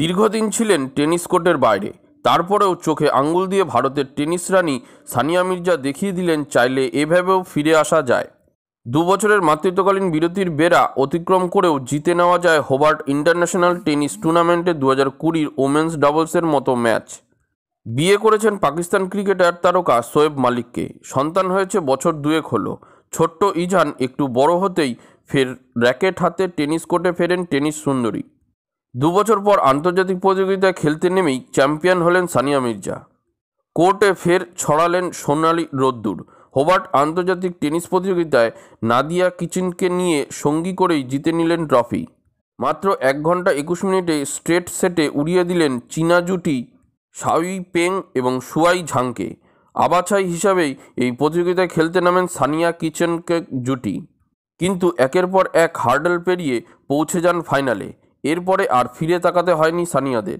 দীর্ঘদিন ছিলেন টেনিস কোর্টের বাইরে তারপরেও চোখে আঙুল দিয়ে ভারতের টেনিস রানী সানিয়া মির্জা দেখিয়ে দিলেন চাইলে এভাবেও ফিরে আসা যায় দু বছরের মাতৃত্বকালীন বিরতির বেড়া অতিক্রম করেও জিতে নেওয়া যায় হোবার্ট ইন্টারন্যাশনাল টেনিস টুর্নামেন্টে দু হাজার কুড়ির ওমেন্স ডাবলসের মতো ম্যাচ বিয়ে করেছেন পাকিস্তান ক্রিকেটার তারকা সোয়েব মালিককে সন্তান হয়েছে বছর দুয়েক হলো ছোট্ট ইজান একটু বড় হতেই ফের র্যাকেট হাতে টেনিস কোর্টে ফেরেন টেনিস সুন্দরী দু বছর পর আন্তর্জাতিক প্রতিযোগিতায় খেলতে নেমেই চ্যাম্পিয়ন হলেন সানিয়া মির্জা কোর্টে ফের ছড়ালেন সোনালি রোদ্দুর হোবার্ট আন্তর্জাতিক টেনিস প্রতিযোগিতায় নাদিয়া কিচিনকে নিয়ে সঙ্গী করেই জিতে নিলেন ট্রফি মাত্র এক ঘন্টা একুশ মিনিটে স্ট্রেট সেটে উড়িয়ে দিলেন চীনা জুটি সাউই পেং এবং সুয়াই ঝাংকে আবাছাই হিসাবেই এই প্রতিযোগিতায় খেলতে নামেন সানিয়া কিচেনকে জুটি কিন্তু একের পর এক হার্ডেল পেরিয়ে পৌঁছে যান ফাইনালে এরপরে আর ফিরে তাকাতে হয়নি সানিয়াদের